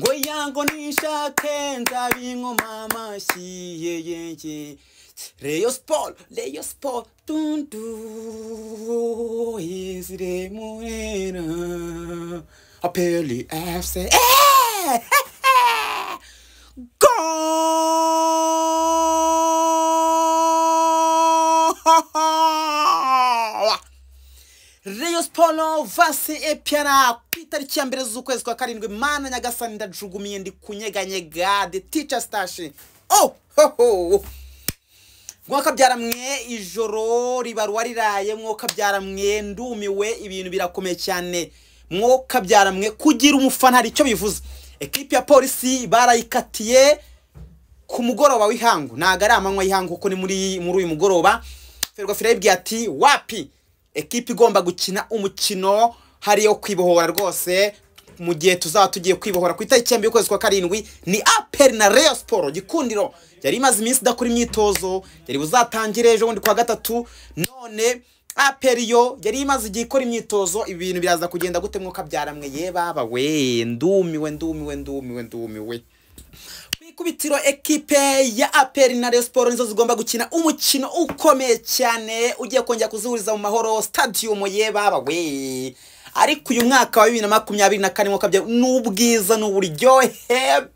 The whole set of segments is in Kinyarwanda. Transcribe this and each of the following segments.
ngoyangonisha kenza ye mashiye yenje Reyos Paul, Reyos Paul, tundu isre morena apeli FC eh, eh, eh. Gol! Reyos Polo vai e epiarar itariki ya mbere z'ukwezi kwa karindwi mana nyagasani ndajugumiye ndi kunyeganyega the teacher station oh, mwaka byaramwe ijoro ribaruwa riraye mwuka byaramwe ndumiwe ibintu birakomeye cyane mwuka byaramwe kugira umufana hari icyo bivuze ekipi ya polisi barayikatiye ku mugoroba w'ihangu ntabwo ari amanywa y'ihangu kuko ni muri muri uyu mugoroba ferwafi yibwiye ati wapi ekipi igomba gukina umukino hariyo kwibohora rwose mu gihe tuzaba tugiye kwibohora ku itariki ya mbere y'ukwezi kwa karindwi ni aperi na reyo siporo gikundiro yari imaze iminsi idakora imyitozo yari buzatangire ejo bundi kwa gatatu none aperi yo yari imaze igihe ikora imyitozo ibintu bintu biraza kugenda gute mwuka byaramwe ye baba we ndumiwe ndumiwe ndumiwe ndumiwe ku ikubitiro ekipe ya aperi na reyo siporo nizo zigomba gukina umukino ukomeye cyane ugiye kongera kuzihuriza mu mahoro sitadiyumu ye baba we ariko uyu mwaka wa bibiri na makumyabiri na kane nk'uko n'ubwiza n'uburyohe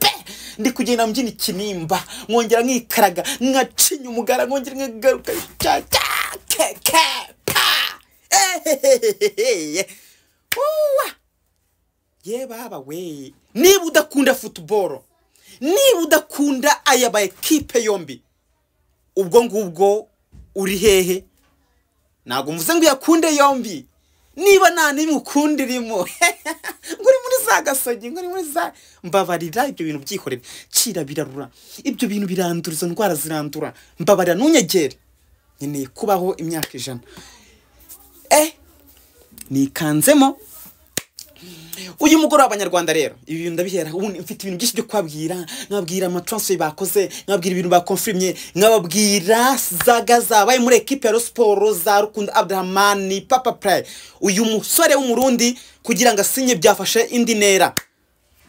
pe ndi kugenda mbyina ikinimba nkongera nkikaraga nkacinya umugara nkongera nkagaruka cyaca keke pa uwa ye baba we niba udakunda futuboro niba udakunda aya ba ekipe yombi ubwo ngubwo uri hehe ntabwo mvuze ngo uyakunde yombi niba nta n'imikunda irimo ngo muri za gasogi ngo muri za mbabarira ibyo bintu byikorera kira birarura ibyo bintu birandura izo ndwara zirandura mbabarira ntunyegere nkeneye kubaho imyaka ijana eh nikanzemo uyu mugoroba abanyarwanda rero ibi bintu ndabihera ubundi mfite ibintu byinshi byo kubabwira nkababwira amataransifa bakoze nkababwira ibintu bakonfirimye nkababwira zaga zabaye muri ekipa ya rosiporo za rukundo abdurahmani papa purayi uyu musore w'umurundi kugira ngo asinye byafashe indi ntera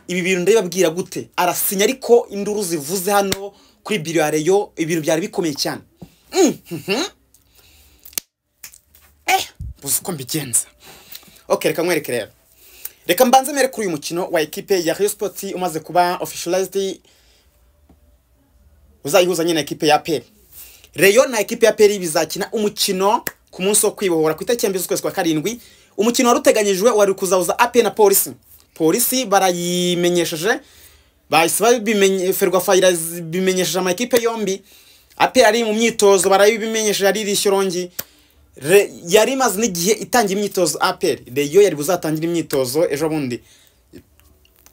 ibi bintu ndabibabwira gute arasinya ariko induru zivuze hano kuri biro ya reyo ibintu byari bikomeye cyane buzi mm, mhm. eh, uko mbigenza ok reka mwereke rero reka mbanze mbere kuri uyu mukino wa ekipe ya Rayon Sports umaze kuba officialized uzayihuza nyine na ekipe ya APR Rayon na ekipe ya APR bizakina umukino ku munsi wo kwibohora ku itariki ya mbiri z'ukwezi kwa karindwi umukino wari uteganyijwe wari kuzahuza ape na polisi polisi barayimenyesheje bahise babimenye ferwafa irabimenyesheje amakipe yombi APR ari mu myitozo barayibimenyesheje ari rishyurongi yari imaze n'igihe itangira imyitozo aperi reyo yari buzatangire imyitozo ejo bundi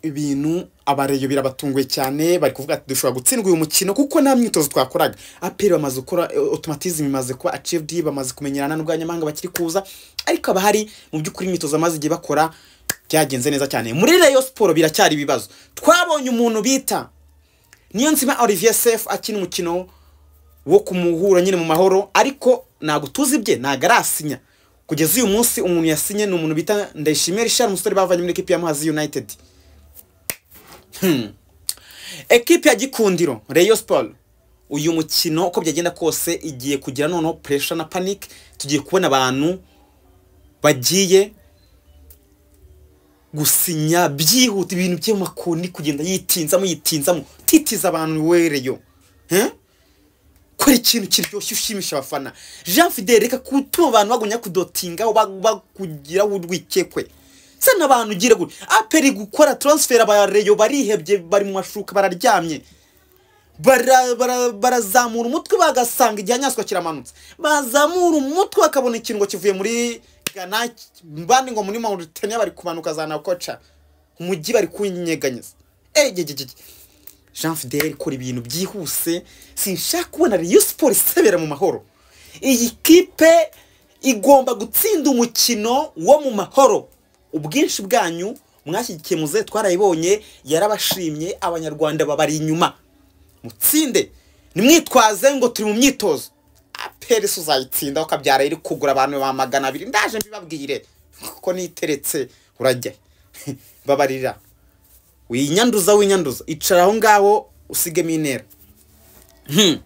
ibintu abareyo birabatunguye cyane bari kuvuga ati dushobora gutsindwa uyu mukino kuko nta myitozo twakoraga aperi bamaze gukora otomatizm eh, imaze kuba acivedi bamaze kumenyerana n'ubwanyamahanga bakiri kuza ariko abahari mu by'ukuri imyitozo amaze igihe bakora byagenze neza cyane muri reyo siporo biracyari ibibazo twabonye umuntu bita niyo nzima olivier sefu akina umukino wo kumuhura nyine mu mahoro ariko ntabwo tuzi bye ntabwo arasinya kugeza uyu munsi umuntu yasinye ni umuntu bita ndayishimiye Richard umusore bavanye muri ekipi ya muhazi united hmm. ekipi ya gikundiro reyo siporo uyu mukino uko byagenda kose igiye kugira noneho puresha na panike tugiye kubona abantu bagiye gusinya byihuta ibintu by'amakoni kugenda yitinzamo yitinzamo titiza abantu wereyo kora ikintu kiryoshye ushimisha abafana jean fidele reka gutuma abantu bagumya kudotinga bakugiraho urwikekwe sana abantu ugira gutya aperi gukora taransiferi abareyo barihebye bari mu mashuka bararyamye barazamura umutwe bagasanga igihanyanswa kiramanutse bazamura umutwe bakabona ikintu kivuye muri gana mbandi ngo muri mauritania bari kumanuka za nakoca umujyi bari kunyeganyiza egegegege eh, jean fidele ikora ibintu byihuse sinshaka kubona riyo siporo isabera mu mahoro iyi kipe igomba gutsinda umukino wo mu mahoro ubwinshi bwanyu mwashyigikiye muze twarayibonye yarabashimye abanyarwanda babari inyuma mutsinde nimwitwaze ngo turi mu myitozo aperisi uzayitsinda ukabyara iri kugura abantu ba magana abiri ndaje mbibabwire kuko niteretse urajya babarira winyanduza winyanduza icara aho ngaho usigemo intera hmm.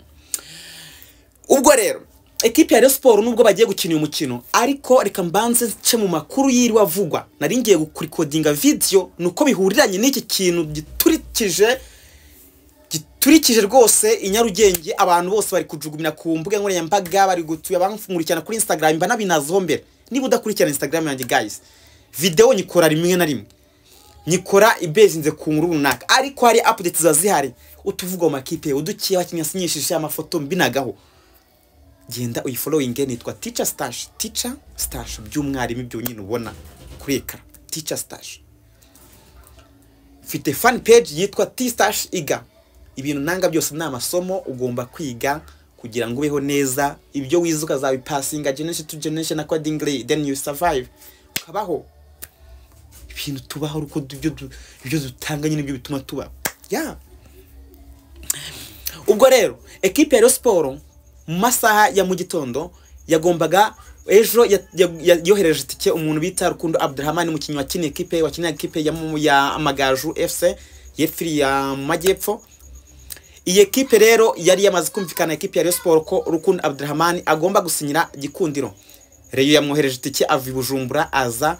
ubwo rero ekipi ya siporo nubwo bagiye gukina uyu mukino ariko reka mbanze nce mu makuru yiriwe avugwa nari ngiye kurikodinga videyo ni uko bihuriranye n'iki kintu giturikije giturikije rwose i nyarugenge abantu bose bari kujugunyira ku mbuga nkoranyambaga bari gutuye abanfungurikirana kuri instagram mba nabinazeho mbere niba udakurikirana instagram yanjye guys videwo nyikora rimwe na rimwe nyikora ibezinze ku nkuru runaka ariko hari apudeti ziba zihari utuvuga mu makipe udukiye abakinnyi yasinyishije amafoto mbinagaho genda uyiforowinge nitwa tica sitashi tica sitashi by'umwarimu ibyo ubona kuri ekara tica sitashi mfite fani peji yitwa ti sitashi iga ibintu nanga byose ni amasomo ugomba kwiga kugira ngo ubeho neza ibyo wize ukazabipasinga generation to generation accordingly then you survive ukabaho ibintu tubaho uko ibyo dutanga nibyo bituma tubaho ubwo rero ekipi ya siporo mu masaha ya mu gitondo yagombaga ejo yohereje itike umuntu bita rukundo abdurahmani umukinnyi wa kino ekipe wakinira ekipe ya amagaju efuse yefiri ya majyepfo iyi ekipe rero yari yamaze kumvikana ekipe ya siporo ko rukundo abdurahmani agomba gusinyira gikundiro reyo yamwohereje itike ava i bujumbura aza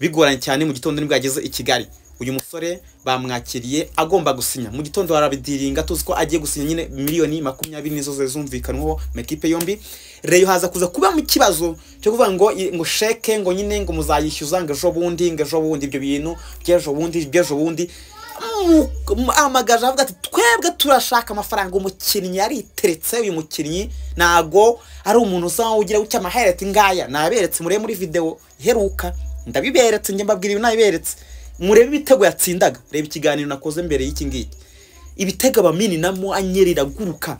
bigoranye cyane mu gitondo nibwo yageze i kigali uyu musore bamwakiriye agomba gusinya mu gitondo barabidiringa tuzi ko agiye gusinya nyine miliyoni makumyabiri nizo zumvikanwaho mekipe yombi reyo haza kuza kuba mu kibazo cyo kuvuga ngo ngo sheke ngo nyine ngo muzayishyuza ngo ejo bundi ngo ejo bundi ibyo bintu by'ejo bundi by'ejo bundi amagaju avuga ati twebwe turashaka amafaranga umukinnyi yariteretse uyu mukinnyi ntago ari umuntu usa nk'ugira gutya amahereti ngaya naberetse murebe muri videwo iheruka ndabiberetse njye mbabwira ibi nabiberetse murebe ibitego yatsindaga reba ikiganiro nakoze mbere y'iki ngiki ibitego bamininamo anyerera aguruka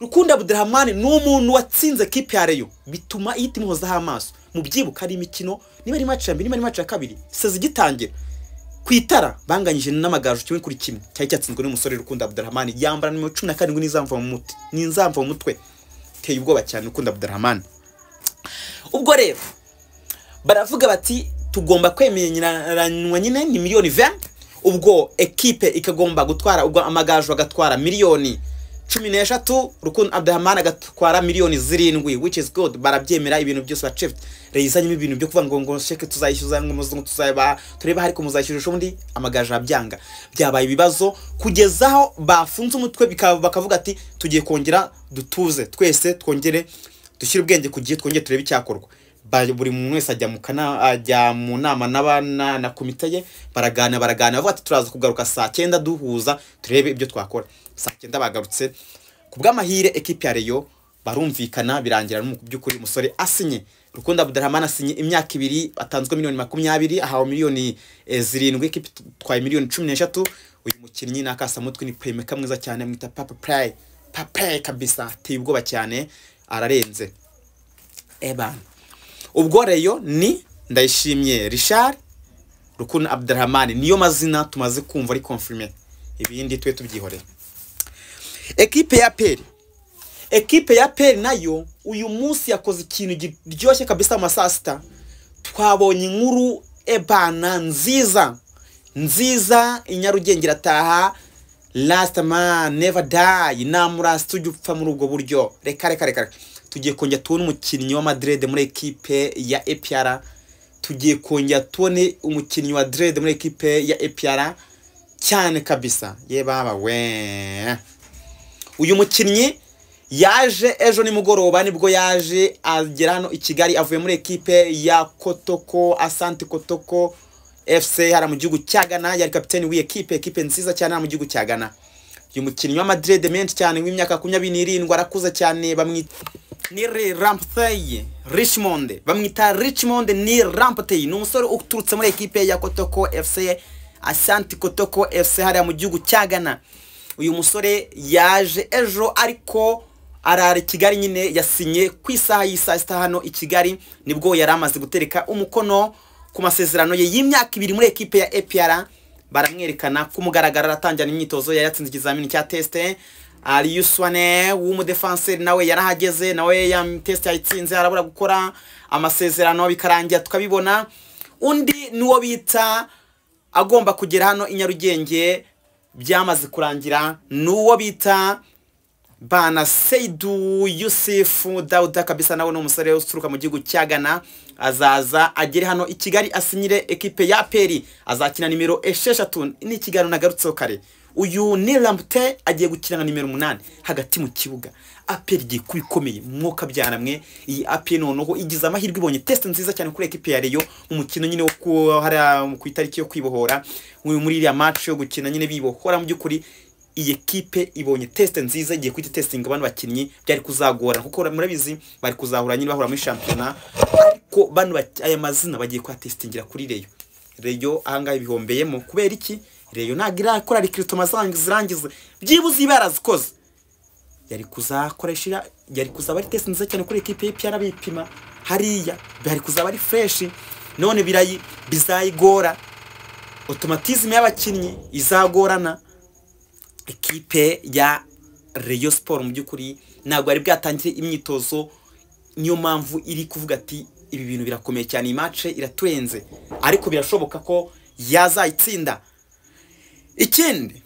rukundo abudurahamani ni umuntu watsinze kipe ya reyo bituma ihita imuhozaho amaso mu byibuka hari imikino niba ari maci ya mbere niba ari maci ya kabiri seze igitangira ku itara banganyije n'amagaju kimwe kuri kimwe cyari cyatsinzwe n'umusore rukundo abudurahamani yambara nimero cumi na karindwi n'izamva mu muti n'inzamva mu mutwe teye ubwoba cyane rukundo abudurahamani ubwo rero baravuga bati tugomba kwemeranywa nyine ni miliyoni venti ubwo ekipe ikagomba gutwara ubwo amagaju agatwara miliyoni cumi n'eshatu rukundo abdahamani agatwara miliyoni zirindwi which is good barabyemera ibintu byose bacifite reyizanyemo ibintu byo kuvuga ngo ngo sheke tuzayishyuza ngo muzungu tuzaba tureba ariko muzayishyura ubundi amagaju arabyanga byabaye ibibazo kugeza aho bafunze umutwe bakavuga ati tugiye kongera dutuze twese twongere dushyire ubwenge ku gihe twongere turebe icyakorwa buri muntu wese ajya mu nama n'abana na komite ye baragana baragana bavuga ati turaza kugaruka saa cyenda duhuza turebe ibyo twakora saa cyenda bagarutse ku bw'amahire ekipi ya reyo barumvikana birangira mu by'ukuri umusore asinye rukundo abudarahamani asinye imyaka ibiri atanzwe miliyoni makumyabiri ahawe miliyoni eh, zirindwi ekipi itwaye miliyoni cumi n'eshatu uyu mukinnyi ni akasamutwe ni peyimeka mwiza cyane amwita papa purayi papa kabisa ateye ubwoba cyane ararenze ebana ubwo reyo ni ndayishimiye rishari rukundo abdarahamani niyo mazina tumaze kumva ari konfirime ibindi tube tubyihorera ekipe ya peri ekipe ya peri nayo uyu munsi yakoze ikintu giryoshye kabisa mu saa sita twabonye inkuru ebana nziza nziza inyarugenge irataha man never die namurasi tujya upfa muri ubwo buryo reka reka reka tugiye kongera tubone umukinnyi wa madirede muri ekipe ya epiyara tugiye kongera tubone umukinnyi wa direde muri ekipe ya epiyara cyane kabisa ye baba we uyu mukinnyi yaje ejo nimugoroba nibwo yaje agera hano i kigali avuye muri ekipe ya kotoko Asante kotoko fc hariya mu gihugu cya gana yari kapitani w'iyi kipe kipe nziza cyane mu gihugu cya gana uyu mukinnyi wa Madrid menshi cyane w'imyaka makumyabiri n'irindwi arakuza cyane bamwita ni ramputeye richmond bamwita richmond ni ramputeye ni umusore uturutse muri ekipe ya kotoko fc asanti kotoko fc hariya mu gihugu cya gana uyu musore yaje ejo ariko arara i kigali nyine yasinye ku isaha y'i sita hano i kigali nibwo yari amaze gutereka umukono ku masezerano ye y'imyaka ibiri muri ekipe ya epr baramwerekana ku mugaragaro aratangira imyitozo yari yatsinze ikizamini cya tesite ariyuswane w'umudefanseri nawe yarahageze nawe ya tesite yayitsinze arabura gukora amasezerano bikarangira tukabibona undi niwo bita agomba kugera hano i nyarugenge byamaze kurangira ni uwo bita bana seidu yusufu dawuda kabisa nawe ni umusore uturuka mu gihugu cya gana azaza agere hano i kigali asinyire ekipe ya peri azakina nimero esheshatu ni ikiganiro nagarutseho kare uyu ni ramute agiye gukina na nimero umunani hagati mu kibuga aperi igiye kuba ikomeye mwuka byanamwe iyi aperi noneho igize amahirwe ibonye tesite nziza cyane kuri ekipi ya reyo umukino nyine wo ku itariki yo kwibohora muri iriya maci yo gukina nyine bibohora mu by'ukuri iyi kipe ibonye tesite nziza igiye kwita testinga bano bakinnyi byari kuzagorana kuko murabizi bari kuzahura nyine bahura muri shampiyona ariko bano aya mazina bagiye kuyatesitingira kuri reyo reyo ahangaha ibihombeyemo kubera iki reyo ntabwo irakora rikirito zirangiza byibuze iba yarazikoze yari kuzakoresha yari kuzaba ari tesite nziza cyane kuri ekipe y'ipiyara bipima hariya bari kuzaba ari fureshi none birayi bizayigora otomatizime y'abakinnyi izagorana Ekipe ya reyo siporo mu by'ukuri ntabwo bari bwatangire imyitozo niyo mpamvu iri kuvuga ati ibi bintu birakomeye cyane iyi mace iraturenze ariko birashoboka ko yazayitsinda ikindi